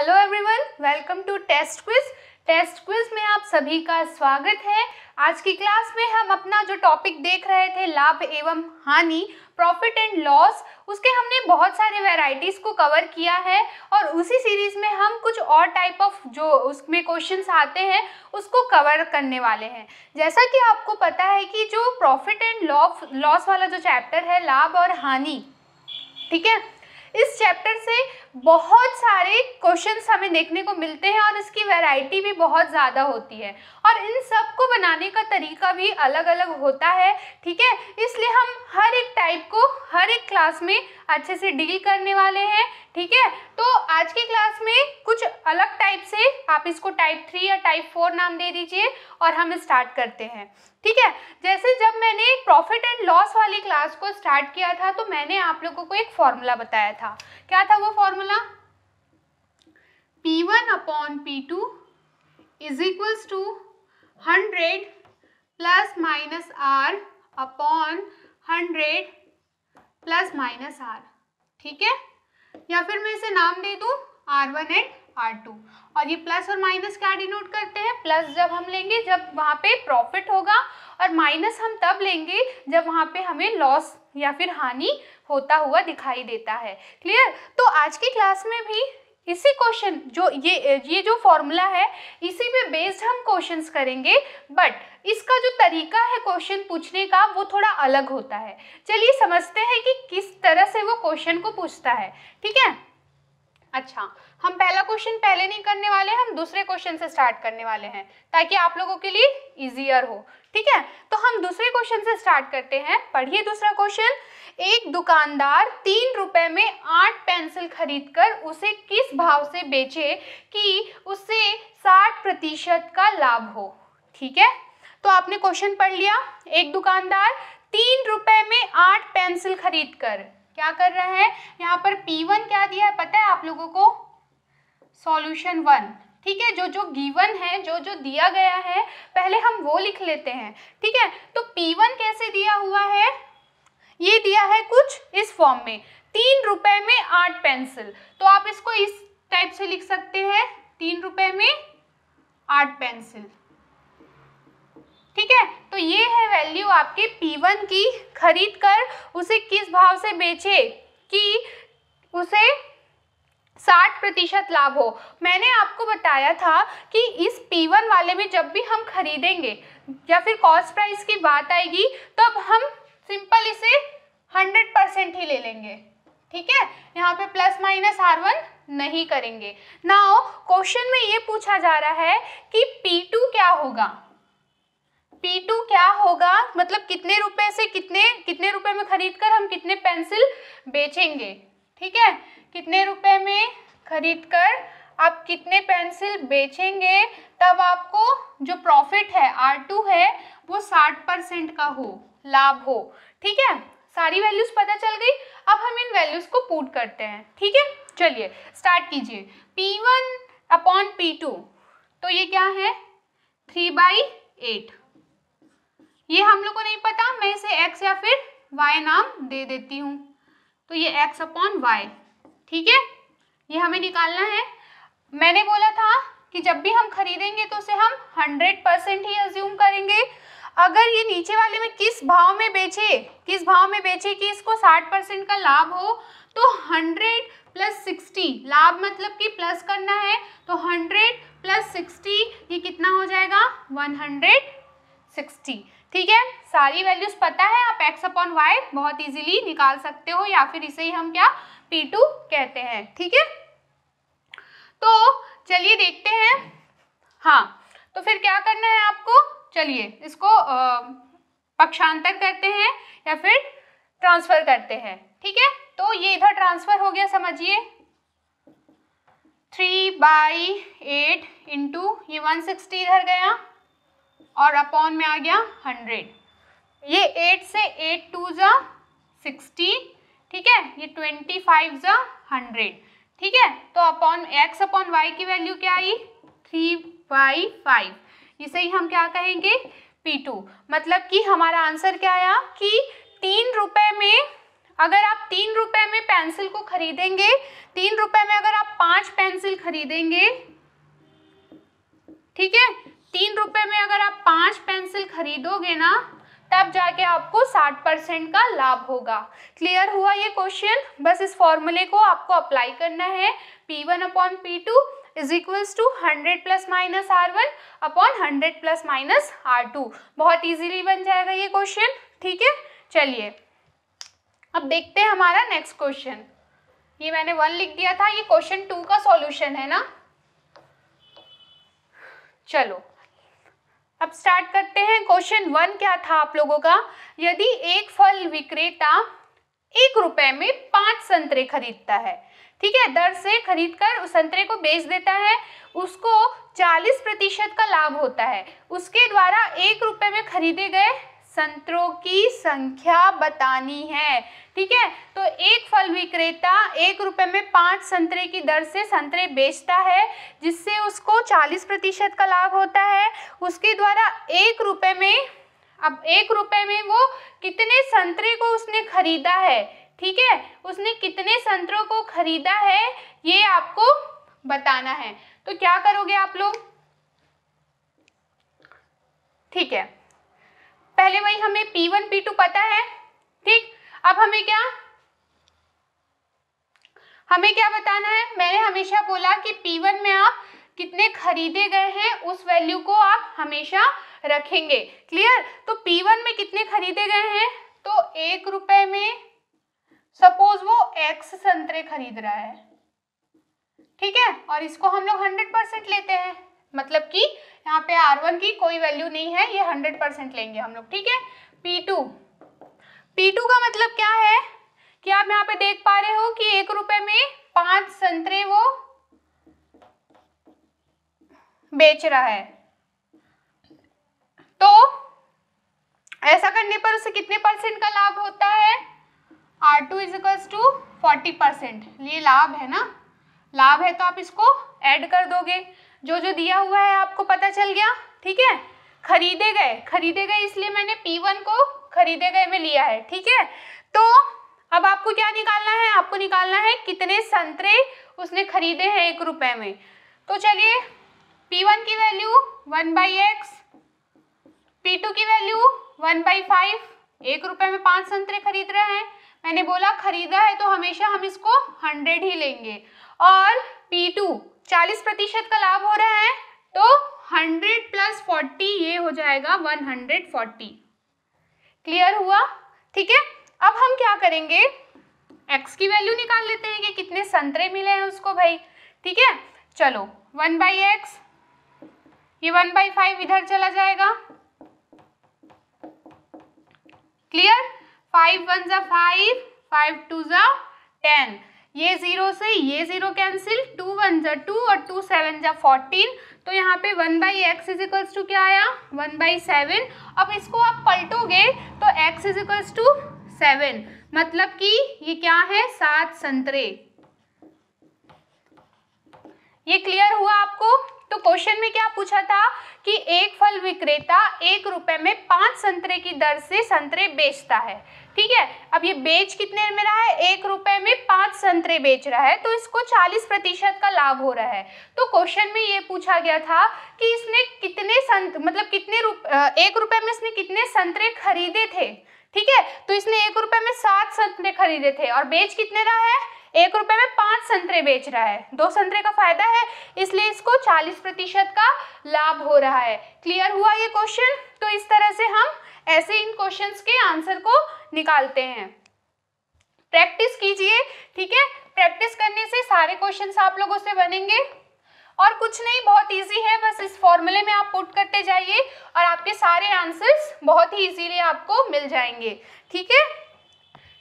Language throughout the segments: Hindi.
hello everyone welcome to test quiz test quiz में आप सभी का स्वागत है आज की क्लास में हम अपना जो टॉपिक देख रहे थे लाभ एवं हानि प्रॉफिट एंड लॉस उसके हमने बहुत सारे वैरायटीज़ को कवर किया है और उसी सीरीज़ में हम कुछ और टाइप ऑफ जो उसमें क्वेश्चंस आते हैं उसको कवर करने वाले हैं जैसा कि आपको पता है कि जो प्रॉफिट एंड लॉस लॉस वाला जो चैप्टर है लाभ और हानि ठीक है इस चैप्टर से बहुत सारे क्वेश्चंस हमें देखने को मिलते हैं और इसकी वैरायटी भी बहुत ज़्यादा होती है और इन सब को बनाने का तरीका भी अलग अलग होता है ठीक है इसलिए हम हर एक टाइप को हर एक क्लास में अच्छे से डील करने वाले हैं ठीक है तो आज की क्लास में कुछ अलग टाइप से आप इसको टाइप थ्री या टाइप फोर नाम दे दीजिए और हम स्टार्ट करते हैं ठीक है जैसे जब मैंने प्रॉफिट एंड लॉस वाली क्लास को स्टार्ट किया था तो मैंने आप लोगों को एक फॉर्मूला बताया था क्या था वो formula formula P1 one upon P two is equals to hundred plus minus R upon hundred plus minus R ठीक है या फिर मैं इसे नाम दे दूँ R1 वन एंड आर और ये प्लस और माइनस क्या डिनोट करते हैं प्लस जब हम लेंगे जब वहाँ पे प्रॉफिट होगा और माइनस हम तब लेंगे जब वहाँ पे हमें लॉस या फिर हानि होता हुआ दिखाई देता है क्लियर तो आज की क्लास में भी इसी क्वेश्चन जो ये ये जो फॉर्मूला है इसी पे बेस्ड हम क्वेश्चंस करेंगे बट इसका जो तरीका है क्वेश्चन पूछने का वो थोड़ा अलग होता है चलिए समझते हैं कि किस तरह से वो क्वेश्चन को पूछता है ठीक है अच्छा हम पहला क्वेश्चन पहले नहीं करने वाले हम दूसरे क्वेश्चन से स्टार्ट करने वाले हैं ताकि आप लोगों के लिए इजियर हो ठीक है तो हम दूसरे क्वेश्चन से स्टार्ट करते हैं पढ़िए दूसरा क्वेश्चन एक दुकानदार तीन रुपए में आठ पेंसिल खरीदकर उसे किस भाव से बेचे कि उसे साठ प्रतिशत का लाभ हो ठीक है तो आपने क्वेश्चन पढ़ लिया एक दुकानदार तीन रुपए में आठ पेंसिल खरीद कर क्या कर रहा है यहाँ पर P1 क्या दिया है पता है आप लोगों को सॉल्यूशन वन ठीक है जो जो गिवन है जो जो दिया गया है पहले हम वो लिख लेते हैं ठीक है तो P1 कैसे दिया हुआ है ये दिया है कुछ इस फॉर्म में तीन रुपए में आठ पेंसिल तो आप इसको इस टाइप से लिख सकते हैं तीन रुपए में आठ पेंसिल ठीक है तो ये है वैल्यू आपके P1 की खरीद कर उसे किस भाव से बेचे कि उसे साठ प्रतिशत लाभ हो मैंने आपको बताया था कि इस P1 वाले में जब भी हम खरीदेंगे या फिर कॉस्ट प्राइस की बात आएगी तब हम सिंपल इसे हंड्रेड परसेंट ही ले लेंगे ठीक है यहाँ पे प्लस माइनस आर वन नहीं करेंगे नाउ क्वेश्चन में ये पूछा जा रहा है कि P2 क्या होगा P2 क्या होगा मतलब कितने रुपए से कितने कितने रुपए में खरीद कर हम कितने पेंसिल बेचेंगे ठीक है कितने रुपए में खरीद कर आप कितने पेंसिल बेचेंगे तब आपको जो प्रॉफिट है आर टू है वो साठ परसेंट का हो लाभ हो ठीक है सारी वैल्यूज पता चल गई अब हम इन वैल्यूज को पुट करते हैं ठीक है चलिए स्टार्ट कीजिए P one upon P two तो ये क्या है थ्री बाई एट ये हम लोग को नहीं पता मैं इसे एक्स या फिर वाई नाम दे देती हूँ तो ये एक्स अपॉन वाई ठीक है ये हमें निकालना है मैंने बोला था कि जब भी हम खरीदेंगे तो उसे हम हंड्रेड परसेंट ही अज्यूम करेंगे अगर ये नीचे वाले में किस भाव में बेचे किस भाव में बेचे कि इसको साठ परसेंट का लाभ हो तो हंड्रेड प्लस सिक्सटी लाभ मतलब कि प्लस करना है तो हंड्रेड प्लस सिक्सटी ये कितना हो जाएगा वन हंड्रेड ठीक है सारी वैल्यूज पता है आप एक्स अपॉन वाई बहुत इजीली निकाल सकते हो या फिर इसे ही हम क्या P2 कहते हैं ठीक है तो चलिए देखते हैं हाँ तो फिर क्या करना है आपको चलिए इसको पक्षांतर करते हैं या फिर ट्रांसफ़र करते हैं ठीक है तो ये इधर ट्रांसफ़र हो गया समझिए थ्री बाई एट इंटू ये वन सिक्सटी इधर गया और अपॉन में आ गया हंड्रेड ये एट से एट टू जा सिक्सटी ठीक है ये ट्वेंटी फाइव ज हंड्रेड ठीक है तो अपॉन एक्स अपॉन वाई की वैल्यू क्या आई थ्री बाई फाइव इसे ही हम क्या कहेंगे पी टू मतलब कि हमारा आंसर क्या आया कि तीन रुपए में अगर आप तीन रुपए में पेंसिल को खरीदेंगे तीन रुपए में अगर आप पांच पेंसिल खरीदेंगे ठीक है तीन रुपए में अगर आप पांच पेंसिल खरीदोगे ना तब जाके आपको 60 परसेंट का लाभ होगा क्लियर हुआ ये क्वेश्चन बस इस फॉर्मूले को आपको अप्लाई करना है P1 one upon P two is equals to hundred plus minus R one upon hundred plus minus R two बहुत इजीली बन जाएगा ये क्वेश्चन ठीक है चलिए अब देखते हैं हमारा नेक्स्ट क्वेश्चन ये मैंने वन लिख दिया था ये क्वेश्चन टू का सॉल्यूशन है ना चलो अब स्टार्ट करते हैं क्वेश्चन वन क्या था आप लोगों का यदि एक फल विक्रेता एक रुपए में पांच संतरे खरीदता है ठीक है दर से खरीद कर उस संतरे को बेच देता है उसको 40 प्रतिशत का लाभ होता है उसके द्वारा एक रुपए में खरीदे गए संतरों की संख्या बतानी है ठीक है तो एक फल विक्रेता एक रुपए में पाँच संतरे की दर से संतरे बेचता है जिससे उसको चालीस प्रतिशत का लाभ होता है उसके द्वारा एक रुपए में अब एक रुपए में वो कितने संतरे को उसने खरीदा है ठीक है उसने कितने संतरों को खरीदा है ये आपको बताना है तो क्या करोगे आप लोग ठीक है पहले वही हमें P1 P2 पता है ठीक अब हमें क्या हमें क्या बताना है मैंने हमेशा बोला कि P1 में आप कितने खरीदे गए हैं उस वैल्यू को आप हमेशा रखेंगे क्लियर तो P1 में कितने खरीदे गए हैं तो एक रुपए में सपोज वो एक्स संतरे खरीद रहा है ठीक है और इसको हम लोग हंड्रेड परसेंट लेते हैं मतलब कि यहाँ पे R1 की कोई वैल्यू नहीं है ये 100 परसेंट लेंगे हम लोग ठीक है P2 P2 का मतलब क्या है कि आप यहाँ पे देख पा रहे हो कि एक रुपए में पांच संतरे वो बेच रहा है तो ऐसा करने पर उसे कितने परसेंट का लाभ होता है R two is equals to forty percent ये लाभ है ना लाभ है तो आप इसको ऐड कर दोगे जो जो दिया हुआ है आपको पता चल गया ठीक है खरीदे गए खरीदे गए इसलिए मैंने पी वन को खरीदे गए में लिया है ठीक है तो अब आपको क्या निकालना है आपको निकालना है कितने संतरे उसने खरीदे हैं एक रुपए में तो चलिए पी वन की value one by X P two की वैल्यू वन बाई फाइव एक रुपये में पांच संतरे खरीद रहे हैं मैंने बोला खरीदा है तो हमेशा हम इसको हंड्रेड ही लेंगे और पी टू चालीस प्रतिशत का लाभ हो रहा है तो हंड्रेड प्लस फोर्टी ये हो जाएगा वन हंड्रेड फोर्टी क्लियर हुआ ठीक है अब हम क्या करेंगे एक्स की वैल्यू निकाल लेते हैं कि कितने संतरे मिले हैं उसको भाई ठीक है चलो वन बाई एक्स ये वन बाई फाइव इधर चला जाएगा क्लियर फाइव वन ज़ा फाइव फाइव टू ज़ा टेन ये ज़ीरो से ये ज़ीरो कैंसिल टू वन जा टू और टू सेवन जा फोर्टीन तो यहाँ पे one by X equals to क्या आया वन बाई सेवन अब इसको आप पलटोगे तो एक्स इजिकल्स टू सेवन मतलब कि ये क्या है सात संतरे ये क्लियर हुआ आपको तो क्वेश्चन में क्या पूछा था कि एक फल विक्रेता एक रुपए में पांच संतरे की दर से संतरे बेचता है ठीक है अब ये बेच कितने में रहा है एक रुपए में पांच संतरे बेच रहा है तो इसको चालीस प्रतिशत का लाभ हो रहा है तो क्वेश्चन में ये पूछा गया था कि इसने कितने संत मतलब कितने रुप, एक रुपए में इसने कितने संतरे खरीदे थे ठीक है तो इसने एक रुपए में सात संतरे खरीदे थे और बेच कितने रहा है एक रुपए में पांच संतरे बेच रहा है दो संतरे का फायदा है इसलिए इसको चालीस प्रतिशत का लाभ हो रहा है क्लियर हुआ ये क्वेश्चन तो इस तरह से हम ऐसे इन क्वेश्चंस के आंसर को निकालते हैं प्रैक्टिस कीजिए ठीक है प्रैक्टिस करने से सारे क्वेश्चंस आप लोगों से बनेंगे और कुछ नहीं बहुत इजी है बस इस फॉर्मूले में आप पुट करते जाइए और आपके सारे आंसर्स बहुत ही इजीली आपको मिल जाएंगे ठीक है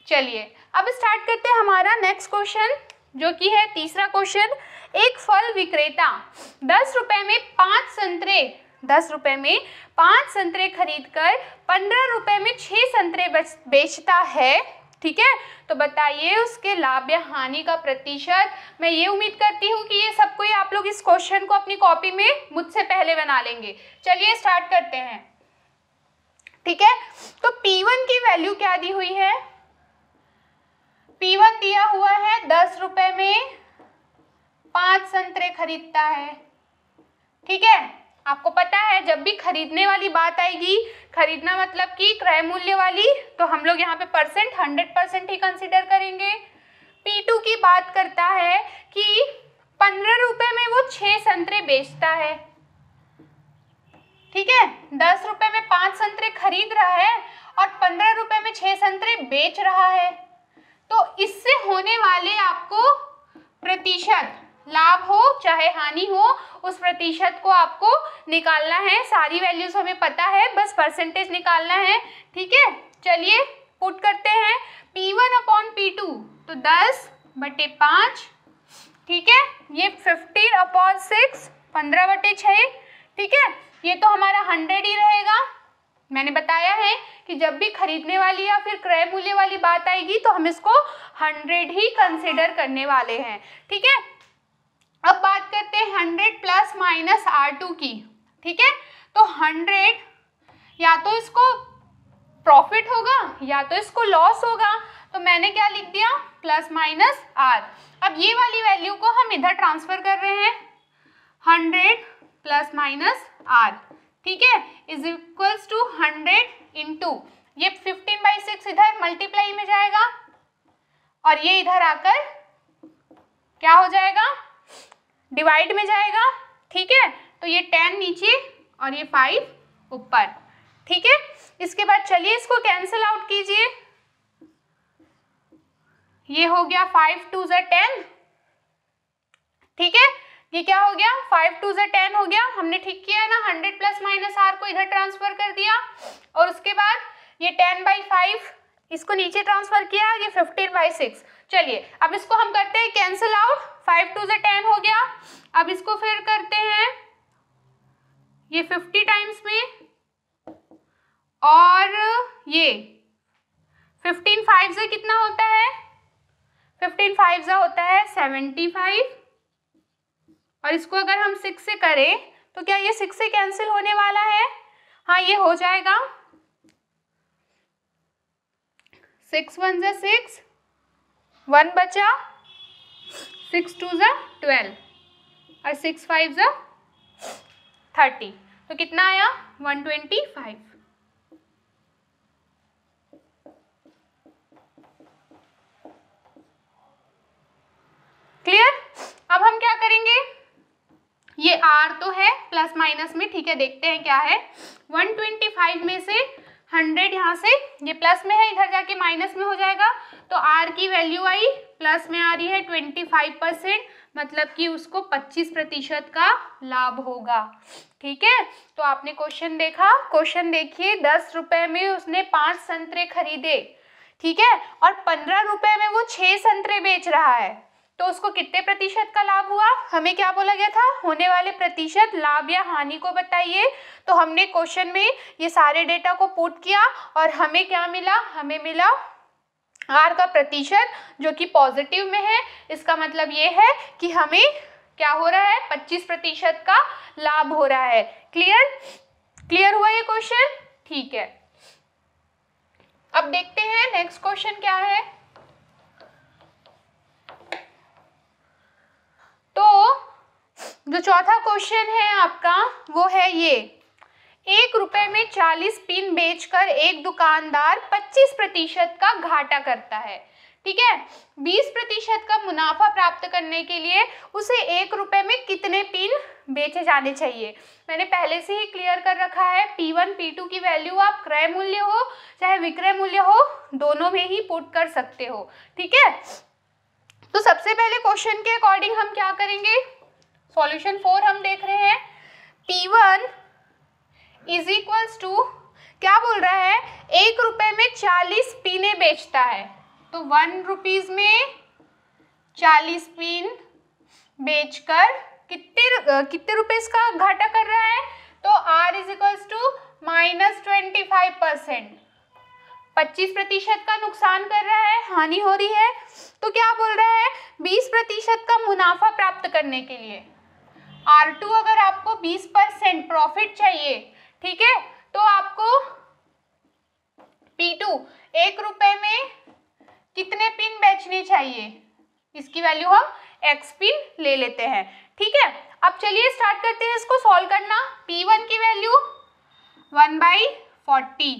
चलिए अब स्टार्ट करते हैं हमारा नेक्स्ट क्वेश्चन जो कि है तीसरा क्वेश्चन एक फल विक्रेता दस रुपए में पांच संतरे दस रुपए में पांच संतरे खरीद कर पंद्रह रुपए में छह संतरे बेचता है ठीक है तो बताइए उसके लाभ या हानि का प्रतिशत मैं ये उम्मीद करती हूँ कि ये सबको ही आप लोग इस क्वेश्चन को अपनी कॉपी में मुझसे पहले बना लेंगे चलिए स्टार्ट करते हैं ठीक है तो P1 की वैल्यू क्या दी हुई है दस रुपए में पांच संतरे खरीदता है ठीक है आपको पता है जब भी खरीदने वाली बात आएगी खरीदना मतलब कि क्रय मूल्य वाली तो हम लोग यहाँ पे परसेंट हंड्रेड परसेंट ही कंसिडर करेंगे पीटू की बात करता है कि पंद्रह रुपए में वो छह संतरे बेचता है ठीक है दस रुपए में पांच संतरे खरीद रहा है और पंद्रह रुपए में छह संतरे बेच रहा है तो इससे होने वाले आपको प्रतिशत लाभ हो चाहे हानि हो उस प्रतिशत को आपको निकालना है सारी वैल्यूज हमें पता है बस परसेंटेज निकालना है ठीक है चलिए पुट करते हैं P1 वन अपॉन पी तो 10 बटे पाँच ठीक है ये 15 अपॉन 6 15 बटे 6 ठीक है ये तो हमारा 100 ही रहेगा मैंने बताया है कि जब भी खरीदने वाली या फिर क्रय मूल्य वाली बात आएगी तो हम इसको हंड्रेड ही कंसिडर करने वाले हैं ठीक है अब बात करते हैं hundred plus minus R two की ठीक है तो हंड्रेड या तो इसको प्रॉफिट होगा या तो इसको लॉस होगा तो मैंने क्या लिख दिया प्लस माइनस आर अब ये वाली वैल्यू को हम इधर ट्रांसफर कर रहे हैं हंड्रेड प्लस माइनस आर ठीक है is equals to hundred into ये फिफ्टीन बाई सिक्स इधर मल्टीप्लाई में जाएगा और ये इधर आकर क्या हो जाएगा डिवाइड में जाएगा ठीक है तो ये टेन नीचे और ये फाइव ऊपर ठीक है इसके बाद चलिए इसको कैंसिल आउट कीजिए ये हो गया फाइव टू ज़ा टेन ठीक है ये क्या हो गया फाइव टू जे टेन हो गया हमने ठीक किया है ना हंड्रेड प्लस माइनस आर को इधर ट्रांसफर कर दिया और उसके बाद ये टेन बाई फाइव इसको नीचे ट्रांसफर किया ये फिफ्टीन बाई सिक्स चलिए अब इसको हम करते हैं कैंसिल आउट फाइव टू जे टेन हो गया अब इसको फिर करते हैं ये फिफ्टी टाइम्स में और ये फिफ्टीन फाइव जे कितना होता है फिफ्टीन फाइव जो होता है सेवेंटी फाइव और इसको अगर हम सिक्स से करें तो क्या ये सिक्स से कैंसिल होने वाला है हाँ ये हो जाएगा सिक्स वन ज़ा सिक्स वन बचा सिक्स टू जो ट्वेल्व और सिक्स फाइव जो थर्टी तो कितना आया वन ट्वेंटी फाइव क्लियर अब हम क्या करेंगे ये आर तो है प्लस माइनस में ठीक है देखते हैं क्या है 125 में से 100 यहाँ से ये प्लस में है इधर जाके माइनस में हो जाएगा तो आर की वैल्यू आई प्लस में आ रही है 25 परसेंट मतलब कि उसको 25 प्रतिशत का लाभ होगा ठीक है तो आपने क्वेश्चन देखा क्वेश्चन देखिए दस रुपए में उसने पांच संतरे खरीदे ठीक है और पंद्रह रुपए में वो छह संतरे बेच रहा है तो उसको कितने प्रतिशत का लाभ हुआ हमें क्या बोला गया था होने वाले प्रतिशत लाभ या हानि को बताइए तो हमने क्वेश्चन में ये सारे डेटा को पुट किया और हमें क्या मिला हमें मिला आर का प्रतिशत जो कि पॉजिटिव में है इसका मतलब ये है कि हमें क्या हो रहा है 25 प्रतिशत का लाभ हो रहा है क्लियर क्लियर हुआ ये क्वेश्चन ठीक है अब देखते हैं नेक्स्ट क्वेश्चन क्या है जो चौथा क्वेश्चन है आपका वो है ये एक रुपए में चालीस पिन बेचकर एक दुकानदार पच्चीस प्रतिशत का घाटा करता है ठीक है बीस प्रतिशत का मुनाफा प्राप्त करने के लिए उसे एक रुपए में कितने पिन बेचे जाने चाहिए मैंने पहले से ही क्लियर कर रखा है P1, P2 की वैल्यू आप क्रय मूल्य हो चाहे विक्रय मूल्य हो दोनों में ही पुट कर सकते हो ठीक है तो सबसे पहले क्वेश्चन के अकॉर्डिंग हम क्या करेंगे सॉल्यूशन फोर हम देख रहे हैं P one is equals to क्या बोल रहा है एक रुपए में चालीस पीने बेचता है तो वन रुपीज में चालीस पीन बेचकर कितने कितने रुपए का घाटा कर रहा है तो R is equals to minus twenty five percent पच्चीस प्रतिशत का नुकसान कर रहा है हानि हो रही है तो क्या बोल रहा है बीस प्रतिशत का मुनाफा प्राप्त करने के लिए आर टू अगर आपको बीस परसेंट प्रॉफिट चाहिए ठीक है तो आपको पी टू एक रुपए में कितने पिन बेचने चाहिए इसकी वैल्यू हम एक्स पिन ले लेते हैं ठीक है अब चलिए स्टार्ट करते हैं इसको सॉल्व करना पी वन की value one by forty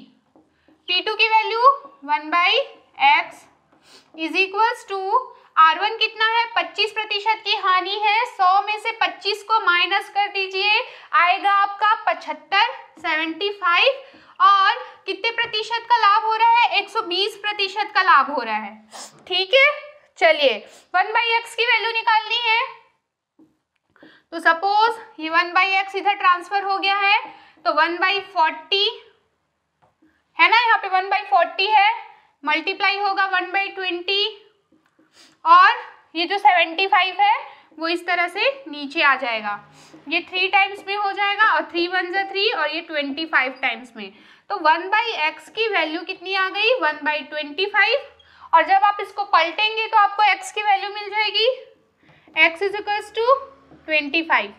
P two की value one by X is equals to R one कितना है 25 प्रतिशत की हानि है 100 में से 25 को माइनस कर दीजिए आएगा आपका 75 75 और कितने प्रतिशत का लाभ हो रहा है 120 प्रतिशत का लाभ हो रहा है ठीक है चलिए वन बाई एक्स की वैल्यू निकालनी है तो सपोज ये वन बाई एक्स इधर ट्रांसफर हो गया है तो वन बाई फोर्टी है ना यहाँ पे वन बाई फोर्टी है मल्टीप्लाई होगा वन बाई ट्वेंटी और ये जो सेवेंटी फाइव है वो इस तरह से नीचे आ जाएगा ये थ्री टाइम्स में हो जाएगा और थ्री वन जो थ्री और ये ट्वेंटी फाइव टाइम्स में तो वन बाई एक्स की वैल्यू कितनी आ गई वन बाई ट्वेंटी फाइव और जब आप इसको पलटेंगे तो आपको एक्स की वैल्यू मिल जाएगी X is equals to twenty five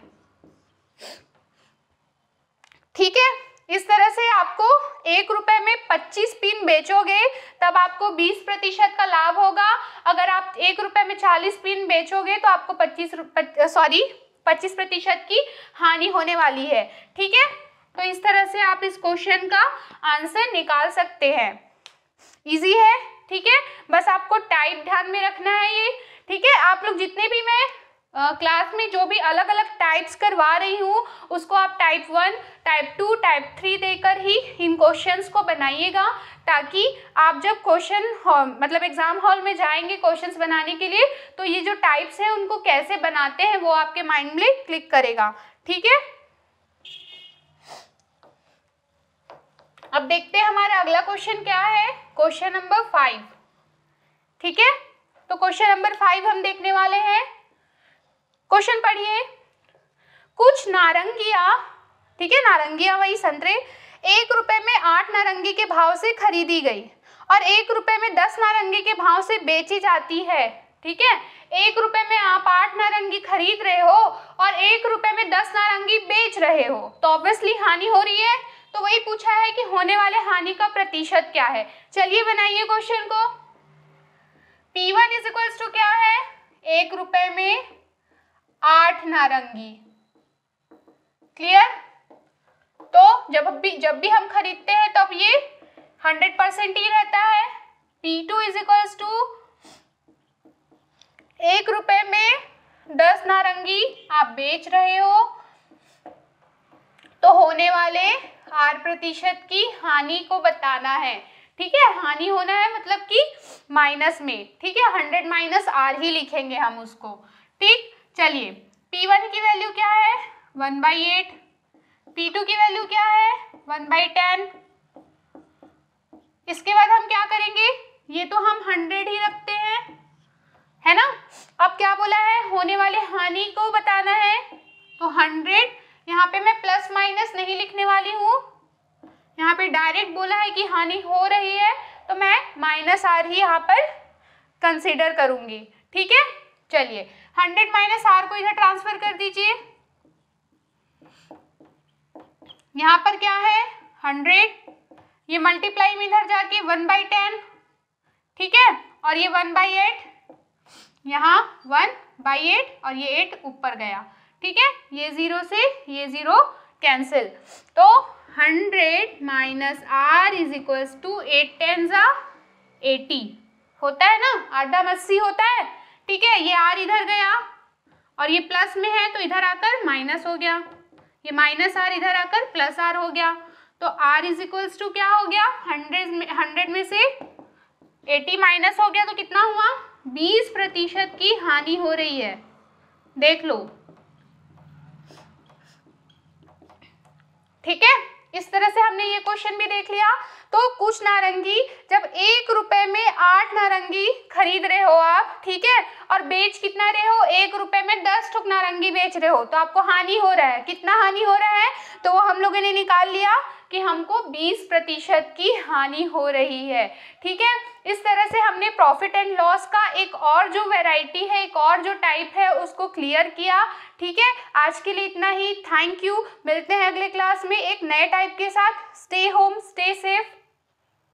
ठीक है इस तरह से आपको एक रुपए में 25 पिन बेचोगे तब आपको 20 प्रतिशत का लाभ होगा अगर आप एक रुपए में 40 पिन बेचोगे तो आपको 25 सॉरी 25 प्रतिशत की हानि होने वाली है ठीक है तो इस तरह से आप इस क्वेश्चन का आंसर निकाल सकते हैं इजी है ठीक है बस आपको टाइप ध्यान में रखना है ये ठीक है आप लोग जितने भी मैं क्लास में जो भी अलग अलग टाइप्स करवा रही हूँ उसको आप type one type two type three देकर ही इन क्वेश्चंस को बनाइएगा ताकि आप जब क्वेश्चन मतलब एग्ज़ाम हॉल में जाएंगे क्वेश्चंस बनाने के लिए तो ये जो टाइप्स हैं उनको कैसे बनाते हैं वो आपके माइंड में क्लिक करेगा ठीक है अब देखते हैं हमारा अगला क्वेश्चन क्या है क्वेश्चन नंबर फाइव ठीक है तो क्वेश्चन नंबर फाइव हम देखने वाले हैं क्वेश्चन पढ़िए कुछ नारंगिया ठीक है नारंगिया वही संतरे एक रुपए में आठ नारंगी के भाव से खरीदी गई और एक रुपए में दस नारंगी के भाव से बेची जाती है ठीक है एक रुपए में आप आठ नारंगी खरीद रहे हो और एक रुपए में दस नारंगी बेच रहे हो तो ऑब्वियसली हानि हो रही है तो वही पूछा है कि होने वाले हानि का प्रतिशत क्या है चलिए बनाइए क्वेश्चन को P1 one is equals to क्या है एक रुपए में आठ नारंगी क्लियर तो जब भी जब भी हम खरीदते हैं तब तो ये हंड्रेड परसेंट ही रहता है P two is equal to एक रुपए में दस नारंगी आप बेच रहे हो तो होने वाले आर प्रतिशत की हानि को बताना है ठीक है हानि होना है मतलब कि माइनस में ठीक है हंड्रेड माइनस आर ही लिखेंगे हम उसको ठीक चलिए P1 की वैल्यू क्या है one by eight P two की वैल्यू क्या है वन बाई टेन इसके बाद हम क्या करेंगे ये तो हम हंड्रेड ही रखते हैं है ना अब क्या बोला है होने वाले हानि को बताना है तो हंड्रेड यहाँ पे मैं प्लस माइनस नहीं लिखने वाली हूँ यहाँ पे डायरेक्ट बोला है कि हानि हो रही है तो मैं माइनस आर ही यहाँ पर कंसिडर करूंगी ठीक है चलिए हंड्रेड माइनस आर को इधर ट्रांसफर कर दीजिए यहां पर क्या है हंड्रेड ये मल्टीप्लाई में इधर जाके वन बाई टेन ठीक है और ये वन बाई एट यहाँ वन बाई एट और ये एट ऊपर गया ठीक है ये ज़ीरो से ये ज़ीरो कैंसिल तो hundred minus R is equal to eight ten ज़ा एटी होता है ना आधा मस्सी होता है ठीक है ये आर इधर गया और ये प्लस में है तो इधर आकर माइनस हो गया ये माइनस आर इधर आकर प्लस आर हो गया तो आर इज इक्वल्स टू क्या हो गया हंड्रेड में हंड्रेड में से एटी माइनस हो गया तो कितना हुआ बीस प्रतिशत की हानि हो रही है देख लो ठीक है इस तरह से हमने ये क्वेश्चन भी देख लिया तो कुछ नारंगी जब एक रुपए में आठ नारंगी खरीद रहे हो आप ठीक है और बेच कितना रहे हो एक रुपए में दस ठुक नारंगी बेच रहे हो तो आपको हानि हो रहा है कितना हानि हो रहा है तो वो हम लोगों ने निकाल लिया कि हमको 20 प्रतिशत की हानि हो रही है ठीक है इस तरह से हमने प्रॉफिट एंड लॉस का एक और जो वैरायटी है एक और जो टाइप है उसको क्लियर किया ठीक है आज के लिए इतना ही थैंक यू मिलते हैं अगले क्लास में एक नए टाइप के साथ स्टे होम स्टे सेफ